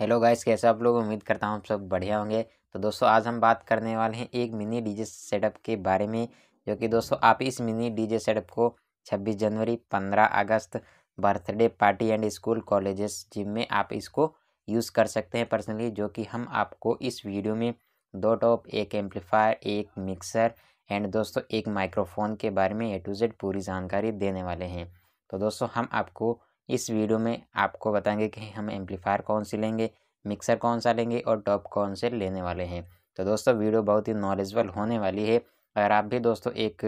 hello guys कैसे आप लोग उम्मीद करता हूँ आप सब बढ़िया होंगे तो दोस्तों आज हम बात करने वाले हैं एक मिनी डीजे सेटअप के बारे में जो कि दोस्तों आप इस मिनी डीजे सेटअप को 26 जनवरी 15 अगस्त birthday party and school colleges gym में आप इसको यूज़ कर सकते हैं पर्सनली जो कि हम आपको इस वीडियो में दो टॉप एक एम्पलीफायर एक मिक्सर एंड दोस्तों एक माइक्रोफोन के बारे में ए टू जेड पूरी जानकारी देने वाले हैं तो दोस्तों हम आपको इस वीडियो में आपको बताएंगे कि हम एम्पलीफायर कौन सी लेंगे मिक्सर कौन सा लेंगे और टॉप कौन से लेने वाले हैं तो दोस्तों वीडियो बहुत ही नॉलेजबल होने वाली है अगर आप भी दोस्तों एक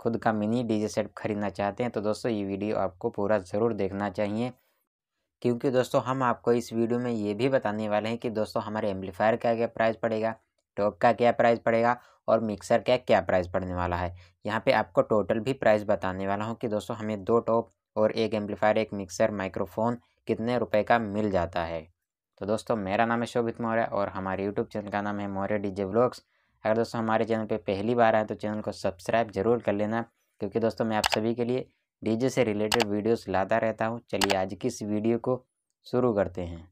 खुद का मिनी डीजे सेट खरीदना चाहते हैं तो दोस्तों ये वीडियो आपको पूरा ज़रूर देखना चाहिए क्योंकि दोस्तों हम आपको इस वीडियो में ये भी बताने वाले हैं कि दोस्तों हमारे एम्पलीफायर का क्या प्राइस पड़ेगा टॉप का क्या प्राइस पड़ेगा और मिक्सर का क्या प्राइस पड़ने वाला है यहाँ पे आपको टोटल भी प्राइस बताने वाला हूँ कि दोस्तों हमें दो टॉप और एक एम्पलीफायर एक मिक्सर माइक्रोफोन कितने रुपए का मिल जाता है तो दोस्तों मेरा नाम है शोभित मौर्य और हमारे यूट्यूब चैनल का नाम है मौर्य डीजे ब्लॉग्स अगर दोस्तों हमारे चैनल पे पहली बार आए तो चैनल को सब्सक्राइब जरूर कर लेना क्योंकि दोस्तों मैं आप सभी के लिए डीजे से रिलेटेड वीडियोस लाता रहता हूँ चलिए आज की इस वीडियो को शुरू करते हैं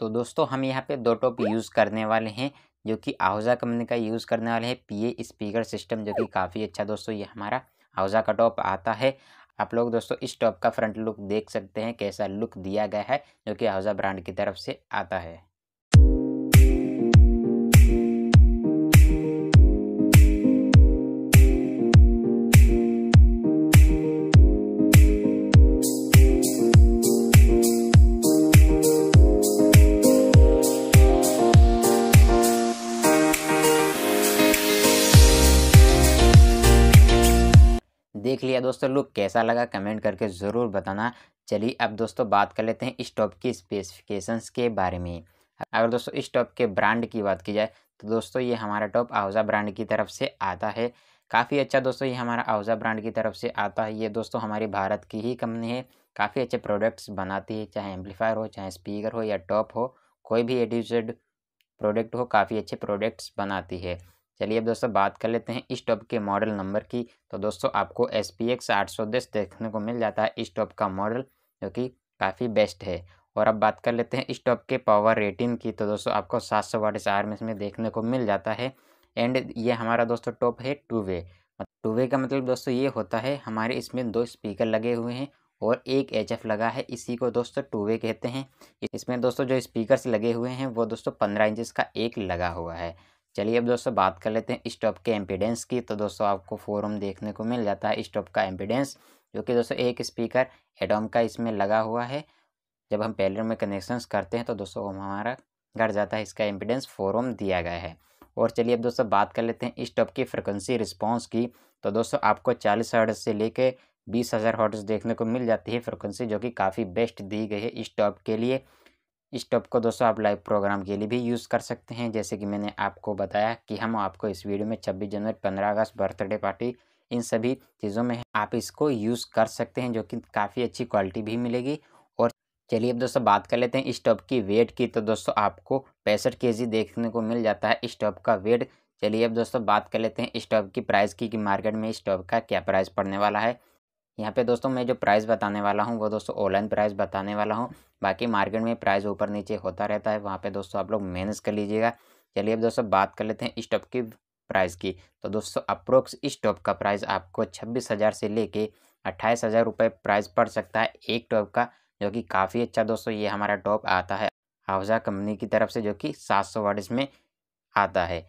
तो दोस्तों हम यहाँ पे दो टॉप यूज़ करने वाले हैं जो कि आहूजा कंपनी का यूज़ करने वाले हैं पीए स्पीकर सिस्टम जो कि काफ़ी अच्छा दोस्तों ये हमारा आहूजा का टॉप आता है आप लोग दोस्तों इस टॉप का फ्रंट लुक देख सकते हैं कैसा लुक दिया गया है जो कि हाउजा ब्रांड की तरफ से आता है दोस्तों लुक कैसा लगा कमेंट करके ज़रूर बताना चलिए अब दोस्तों बात कर लेते हैं इस टॉप की स्पेसिफिकेशंस के बारे में अगर दोस्तों इस टॉप के ब्रांड की बात की जाए तो दोस्तों ये हमारा टॉप आहजा ब्रांड की तरफ से आता है काफ़ी अच्छा दोस्तों ये हमारा आहजा ब्रांड की तरफ से आता है ये दोस्तों हमारी भारत की ही कंपनी है काफ़ी अच्छे प्रोडक्ट्स बनाती है चाहे एम्पलीफायर हो चाहे स्पीकर हो या टॉप हो कोई भी एडिजेड प्रोडक्ट हो काफ़ी अच्छे प्रोडक्ट्स बनाती है चलिए अब दोस्तों बात कर लेते हैं इस टॉप के मॉडल नंबर की तो दोस्तों आपको एस पी एक्स आठ सौ दस देखने को मिल जाता है इस टॉप का मॉडल जो कि काफ़ी बेस्ट है और अब बात कर लेते हैं इस टॉप के पावर रेटिंग की तो दोस्तों आपको सात सौ वाट आर में इसमें देखने को मिल जाता है एंड ये हमारा दोस्तों टॉप है टू वे टू वे का मतलब दोस्तों ये होता है हमारे इसमें दो स्पीकर लगे हुए हैं और एक एच एफ लगा है इसी को दोस्तों टू वे कहते हैं इसमें दोस्तों जो स्पीकर लगे हुए हैं वो दोस्तों पंद्रह इंचज़ का एक लगा हुआ है चलिए अब दोस्तों बात कर लेते हैं स्टॉप के एम्पिडेंस की तो दोस्तों आपको फोरम देखने को मिल जाता है स्टॉप का एम्पिडेंस जो कि दोस्तों एक स्पीकर एडोम का इसमें लगा हुआ है जब हम पैलर में कनेक्शंस करते हैं तो दोस्तों हमारा घट जाता है इसका फोर फोरम दिया गया है और चलिए अब दोस्तों बात कर लेते हैं स्टॉप की फ्रिक्वेंसी रिस्पॉन्स की तो दोस्तों आपको चालीस हर्ट से लेके बीस हज़ार हॉट्स देखने को मिल जाती है फ्रिक्वेंसी जो कि काफ़ी बेस्ट दी गई है स्टॉप के लिए इस टॉप को दोस्तों आप लाइव प्रोग्राम के लिए भी यूज़ कर सकते हैं जैसे कि मैंने आपको बताया कि हम आपको इस वीडियो में छब्बीस जनवरी पंद्रह अगस्त बर्थडे पार्टी इन सभी चीज़ों में आप इसको यूज़ कर सकते हैं जो कि काफ़ी अच्छी क्वालिटी भी मिलेगी और चलिए अब दोस्तों बात कर लेते हैं इस टॉप की वेट की तो दोस्तों आपको पैंसठ के देखने को मिल जाता है इस टॉप का वेट चलिए अब दोस्तों बात कर लेते हैं इस टॉप की प्राइस की कि मार्केट में इस टॉप का क्या प्राइस पड़ने वाला है यहाँ पे दोस्तों मैं जो प्राइस बताने वाला हूँ वो दोस्तों ऑनलाइन प्राइस बताने वाला हूँ बाकी मार्केट में प्राइस ऊपर नीचे होता रहता है वहाँ पे दोस्तों आप लोग मैनेज कर लीजिएगा चलिए अब दोस्तों बात कर लेते हैं इस टॉप की प्राइस की तो दोस्तों अप्रोक्स इस टॉप का प्राइस आपको छब्बीस हज़ार से लेके अट्ठाईस हज़ार रुपये प्राइस पड़ सकता है एक टॉप का जो कि काफ़ी अच्छा दोस्तों ये हमारा टॉप आता है हाउजा कंपनी की तरफ से जो कि सात सौ वाट्स में आता है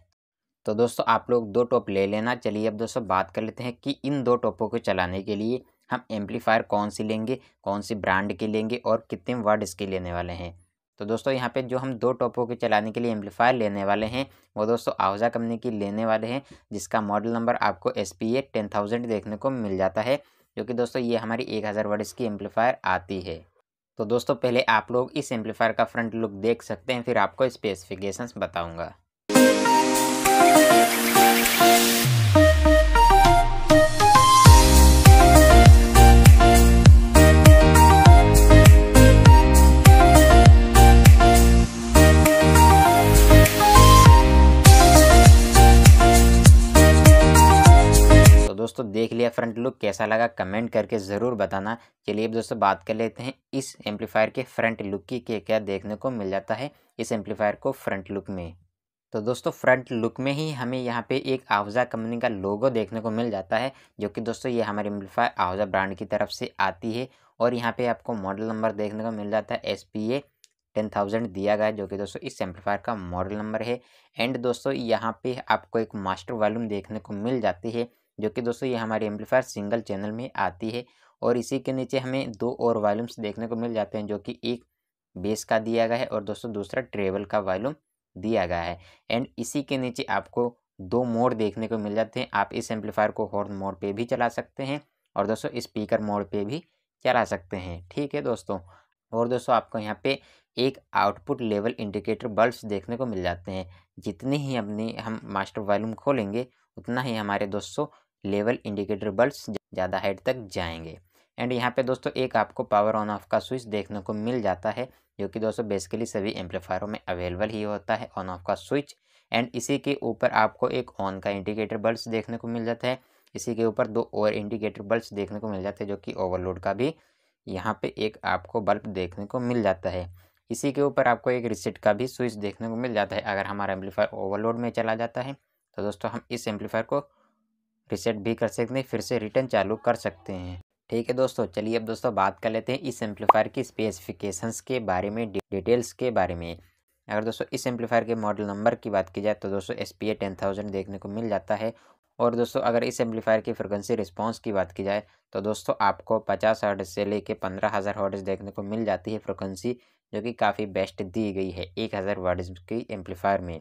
तो दोस्तों आप लोग दो टॉप ले लेना चलिए अब दोस्तों बात कर लेते हैं कि इन दो टॉपों को चलाने के लिए हम एम्पलीफायर कौन सी लेंगे कौन सी ब्रांड की लेंगे और कितने वर्ड इसके लेने वाले हैं तो दोस्तों यहाँ पे जो हम दो टॉपों के चलाने के लिए एम्पलीफायर लेने वाले हैं वो दोस्तों आहज़ा कंपनी की लेने वाले हैं जिसका मॉडल नंबर आपको S P A ten thousand देखने को मिल जाता है जो कि दोस्तों ये हमारी एक हज़ार वर्ड इसकी एम्पलीफायर आती है तो दोस्तों पहले आप लोग इस एम्पलीफायर का फ्रंट लुक देख सकते हैं फिर आपको स्पेसिफिकेशंस बताऊँगा दोस्तों देख लिया फ्रंट लुक कैसा लगा कमेंट करके ज़रूर बताना चलिए अब दोस्तों बात कर लेते हैं इस एम्पलीफायर के फ्रंट लुक की क्या क्या देखने को मिल जाता है इस एम्पलीफायर को फ्रंट लुक में तो दोस्तों फ्रंट लुक में ही हमें यहाँ पे एक आवजा कंपनी का लोगो देखने को मिल जाता है जो कि दोस्तों ये हमारे एम्पलीफायर आवजा ब्रांड की तरफ से आती है और यहाँ पे आपको मॉडल नंबर देखने को मिल जाता है S P A ten thousand दिया गया जो कि दोस्तों इस एम्पलीफायर का मॉडल नंबर है एंड दोस्तों यहाँ पे आपको एक मास्टर वॉल्यूम देखने को मिल जाती है जो कि दोस्तों ये हमारी एम्पलीफायर सिंगल चैनल में आती है और इसी के नीचे हमें दो और वॉल्यूम्स देखने को मिल जाते हैं जो कि एक बेस का दिया गया है और दोस्तों दूसरा ट्रेबल का वॉल्यूम दिया गया है एंड इसी के नीचे आपको दो मोड देखने को मिल जाते हैं आप इस एम्पलीफायर को हॉर्न मोड पे भी चला सकते हैं और दोस्तों स्पीकर मोड पे भी चला सकते हैं ठीक है दोस्तों और दोस्तों आपको यहाँ पे एक आउटपुट लेवल इंडिकेटर बल्ब्स देखने को मिल जाते हैं जितनी ही अपनी हम मास्टर वॉल्यूम खोलेंगे उतना ही हमारे दोस्तों लेवल इंडिकेटर बल्ब ज़्यादा हाइट तक जाएंगे एंड यहाँ पे दोस्तों एक आपको पावर ऑन ऑफ का स्विच देखने को मिल जाता है जो कि दोस्तों बेसिकली सभी एम्पलीफायरों में अवेलेबल ही होता है ऑन ऑफ का स्विच एंड इसी के ऊपर आपको एक ऑन का इंडिकेटर बल्ब देखने को मिल जाता है इसी के ऊपर दो और इंडिकेटर बल्ब देखने को मिल जाते हैं जो कि ओवरलोड का भी यहाँ पर एक आपको बल्ब देखने को मिल जाता है इसी के ऊपर आपको एक रिसेट का भी स्विच देखने को मिल जाता है अगर हमारा एम्पलीफायर ओवरलोड में चला जाता है तो दोस्तों हम इस एम्पलीफायर को रिसेट भी कर सकते हैं फिर से रिटर्न चालू कर सकते हैं ठीक है दोस्तों चलिए अब दोस्तों बात कर लेते हैं इस एम्पलीफायर की स्पेसिफिकेशन के बारे में डिटेल्स के बारे में अगर दोस्तों इस एम्पलीफायर के मॉडल नंबर की बात की जाए तो दोस्तों S P A ten thousand देखने को मिल जाता है और दोस्तों अगर इस एम्पलीफायर की फ्रिक्वेंसी रिस्पांस की बात की जाए तो दोस्तों आपको पचास हर्ड से लेके पंद्रह हज़ार हर्ड्स देखने को मिल जाती है फ्रिक्वेंसी जो कि काफ़ी बेस्ट दी गई है एक हज़ार वर्ड्स की एम्पलीफायर में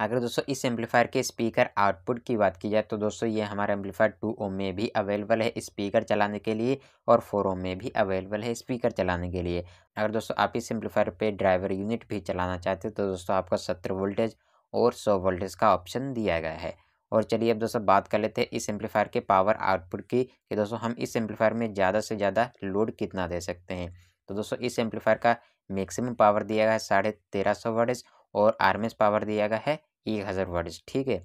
अगर दोस्तों इस एम्पलीफायर के स्पीकर आउटपुट की बात की जाए तो दोस्तों ये हमारा एम्पलीफायर टू ओम में भी अवेलेबल है स्पीकर चलाने के लिए और फोर ओम में भी अवेलेबल है स्पीकर चलाने के लिए अगर दोस्तों आप इस एम्पलीफायर पे ड्राइवर यूनिट भी चलाना चाहते हो तो दोस्तों आपको सत्तर वोल्टेज और सौ वोल्टेज का ऑप्शन दिया गया है और चलिए अब दोस्तों बात कर लेते हैं इस एम्पलीफायर के पावर आउटपुट की कि दोस्तों हम इस एम्पलीफायर में ज़्यादा से ज़्यादा लोड कितना दे सकते हैं तो दोस्तों इस एम्पलीफायर का मैक्सिमम पावर दिया गया है साढ़े तेरह सौ वोल्टेज और आर्मेस पावर दिया गया है एक हज़ार वर्ड्स ठीक है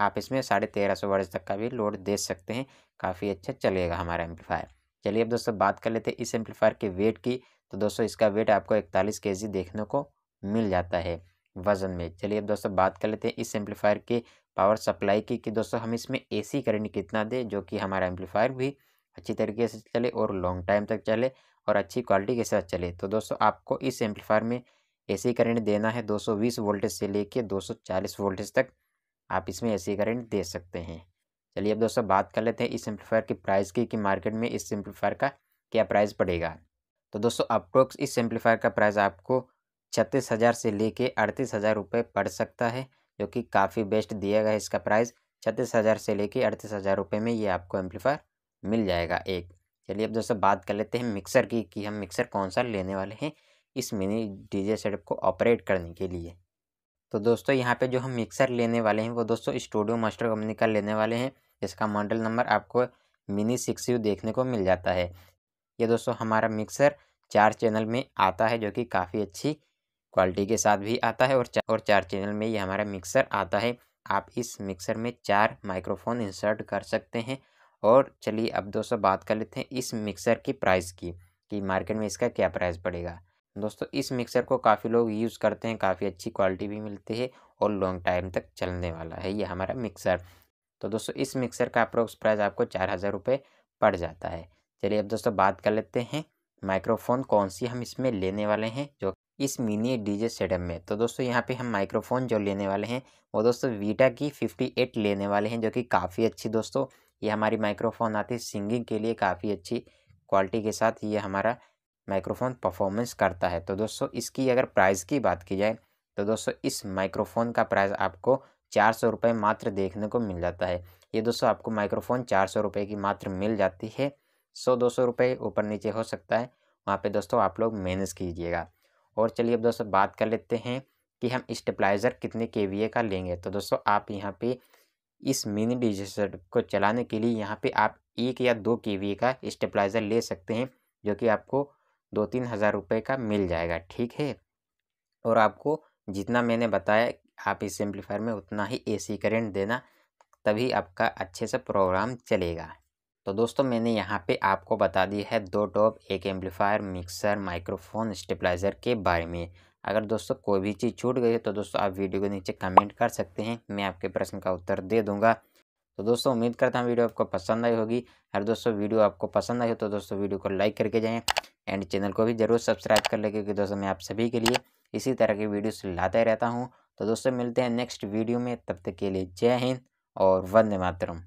आप इसमें साढ़े तेरह सौ वर्ड्स तक का भी लोड दे सकते हैं काफ़ी अच्छा चलेगा हमारा एम्पलीफायर चलिए अब दोस्तों बात कर लेते हैं इस एम्पलीफायर के वेट की तो दोस्तों इसका वेट आपको इकतालीस के देखने को मिल जाता है वज़न में चलिए अब दोस्तों बात कर लेते हैं इस एम्पलीफायर के पावर सप्लाई की कि दोस्तों हम इसमें एसी करंट कितना दें जो कि हमारा एम्पलीफायर भी अच्छी तरीके से चले और लॉन्ग टाइम तक चले और अच्छी क्वालिटी के साथ चले तो दोस्तों आपको इस एम्पलीफायर में एसी करंट देना है 220 वोल्टेज से लेके 240 वोल्टेज तक आप इसमें एसी करंट दे सकते हैं चलिए अब दोस्तों बात कर लेते हैं इस सिम्प्लीफायर की प्राइस की कि मार्केट में इस सिम्प्लीफायर का क्या प्राइस पड़ेगा तो दोस्तों अप्रोक्स इस सिम्प्लीफायर का प्राइस आपको छत्तीस हज़ार से लेके अड़तीस हज़ार रुपये पड़ सकता है जो कि काफ़ी बेस्ट दिया गया है इसका प्राइस छत्तीस हज़ार से लेके अड़तीस हज़ार रुपये में ये आपको एम्प्लीफायर मिल जाएगा एक चलिए अब दोस्तों बात कर लेते हैं मिक्सर की कि हम मिक्सर कौन सा लेने वाले हैं इस मिनी डीजे सेटअप को ऑपरेट करने के लिए तो दोस्तों यहाँ पे जो हम मिक्सर लेने वाले हैं वो दोस्तों स्टूडियो मास्टर कंपनी का लेने वाले हैं इसका मॉडल नंबर आपको मिनी सिक्स यू देखने को मिल जाता है ये दोस्तों हमारा मिक्सर चार चैनल में आता है जो कि काफ़ी अच्छी क्वालिटी के साथ भी आता है और चार और चार चैनल में ये हमारा मिक्सर आता है आप इस मिक्सर में चार माइक्रोफोन इंसर्ट कर सकते हैं और चलिए अब दोस्तों बात कर लेते हैं इस मिक्सर की प्राइस की कि मार्केट में इसका क्या प्राइस पड़ेगा दोस्तों इस मिक्सर को काफ़ी लोग यूज़ करते हैं काफ़ी अच्छी क्वालिटी भी मिलती है और लॉन्ग टाइम तक चलने वाला है ये हमारा मिक्सर तो दोस्तों इस मिक्सर का अप्रोक्स प्राइस आपको चार हज़ार रुपये पड़ जाता है चलिए अब दोस्तों बात कर लेते हैं माइक्रोफोन कौन सी हम इसमें लेने वाले हैं जो इस मिनी डीजे सेटअप में तो दोस्तों यहाँ पे हम माइक्रोफोन जो लेने वाले हैं वो दोस्तों वीटा की फिफ्टी एट लेने वाले हैं जो कि काफ़ी अच्छी दोस्तों ये हमारी माइक्रोफोन आती है सिंगिंग के लिए काफ़ी अच्छी क्वालिटी के साथ ये हमारा माइक्रोफोन परफॉर्मेंस करता है तो दोस्तों इसकी अगर प्राइस की बात की जाए तो दोस्तों इस माइक्रोफोन का प्राइस आपको चार सौ रुपये मात्र देखने को मिल जाता है ये दोस्तों आपको माइक्रोफोन चार सौ रुपये की मात्र मिल जाती है सौ दो सौ रुपये ऊपर नीचे हो सकता है वहाँ पे दोस्तों आप लोग मैनेज कीजिएगा और चलिए अब दोस्तों बात कर लेते हैं कि हम स्टेपलाइज़र कितने के का लेंगे तो दोस्तों आप यहाँ पर इस मिनी डिजिटल को चलाने के लिए यहाँ पर आप एक या दो के का स्टेपलाइज़र ले सकते हैं जो कि आपको दो तीन हज़ार रुपये का मिल जाएगा ठीक है और आपको जितना मैंने बताया आप इस सिम्प्लीफायर में उतना ही एसी करंट देना तभी आपका अच्छे से प्रोग्राम चलेगा तो दोस्तों मैंने यहाँ पे आपको बता दी है दो टॉप एक एम्पलीफायर मिक्सर माइक्रोफोन स्टेपलाइज़र के बारे में अगर दोस्तों कोई भी चीज़ छूट गई है तो दोस्तों आप वीडियो के नीचे कमेंट कर सकते हैं मैं आपके प्रश्न का उत्तर दे दूंगा तो दोस्तों उम्मीद करता हूँ वीडियो आपको पसंद आई होगी अगर दोस्तों वीडियो आपको पसंद आई हो तो दोस्तों वीडियो को लाइक करके जाएँ एंड चैनल को भी ज़रूर सब्सक्राइब कर ले क्योंकि दोस्तों मैं आप सभी के लिए इसी तरह के वीडियोस लाते रहता हूँ तो दोस्तों मिलते हैं नेक्स्ट वीडियो में तब तक के लिए जय हिंद और वंदे मातरम